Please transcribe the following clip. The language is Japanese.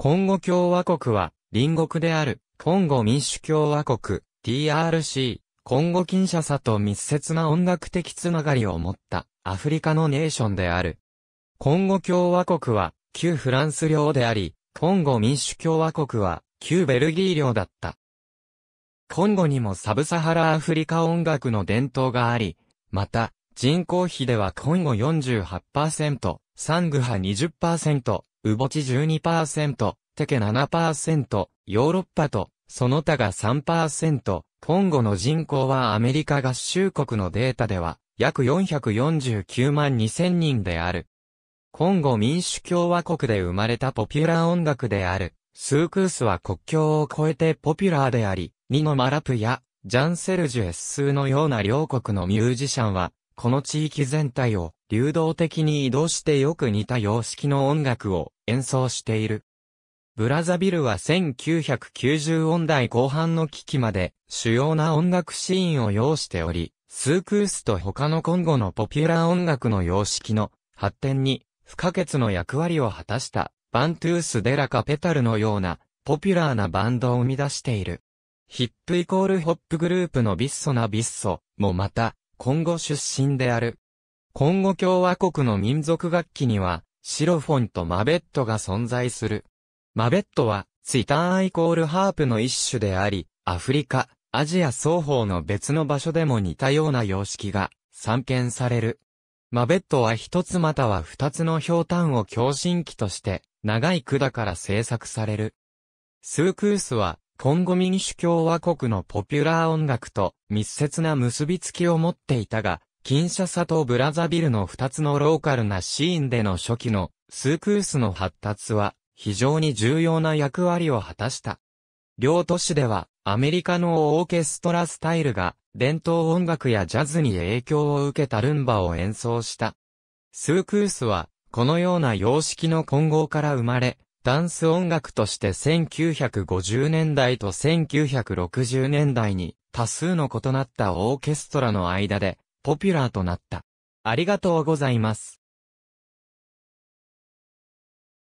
コンゴ共和国は、隣国である、コンゴ民主共和国、TRC、コンゴ・近社さと密接な音楽的つながりを持ったアフリカのネーションである。コンゴ共和国は旧フランス領であり、コンゴ民主共和国は旧ベルギー領だった。コンゴにもサブサハラアフリカ音楽の伝統があり、また人口比ではコンゴ48%、サングハ20%、魚地12%、テケ7%、ヨーロッパと、その他が3%、コンゴの人口はアメリカ合衆国のデータでは、約449万2000人である。コンゴ民主共和国で生まれたポピュラー音楽である、スークースは国境を越えてポピュラーであり、ニノ・マラプや、ジャン・セルジュ・エッスーのような両国のミュージシャンは、この地域全体を流動的に移動してよく似た様式の音楽を演奏している。ブラザビルは1990音代後半の危機まで主要な音楽シーンを要しており、スークースと他の今後のポピュラー音楽の様式の発展に不可欠の役割を果たしたバントゥース・デラ・カペタルのようなポピュラーなバンドを生み出している。ヒップイコールホップグループのビッソなビッソもまた今後出身である。コンゴ共和国の民族楽器には、シロフォンとマベットが存在する。マベットは、ツイターンイコールハープの一種であり、アフリカ、アジア双方の別の場所でも似たような様式が散見される。マベットは一つまたは二つの氷炭を共振器として長い管から製作される。スークースはコンゴ民主共和国のポピュラー音楽と密接な結びつきを持っていたが、キンシャサとブラザビルの2つのローカルなシーンでの初期のスークースの発達は非常に重要な役割を果たした。両都市ではアメリカのオーケストラスタイルが伝統音楽やジャズに影響を受けたルンバを演奏した。スークースはこのような様式の混合から生まれ、ダンス音楽として1950年代と1960年代に多数の異なったオーケストラの間でポピュラーとなった。ありがとうございます。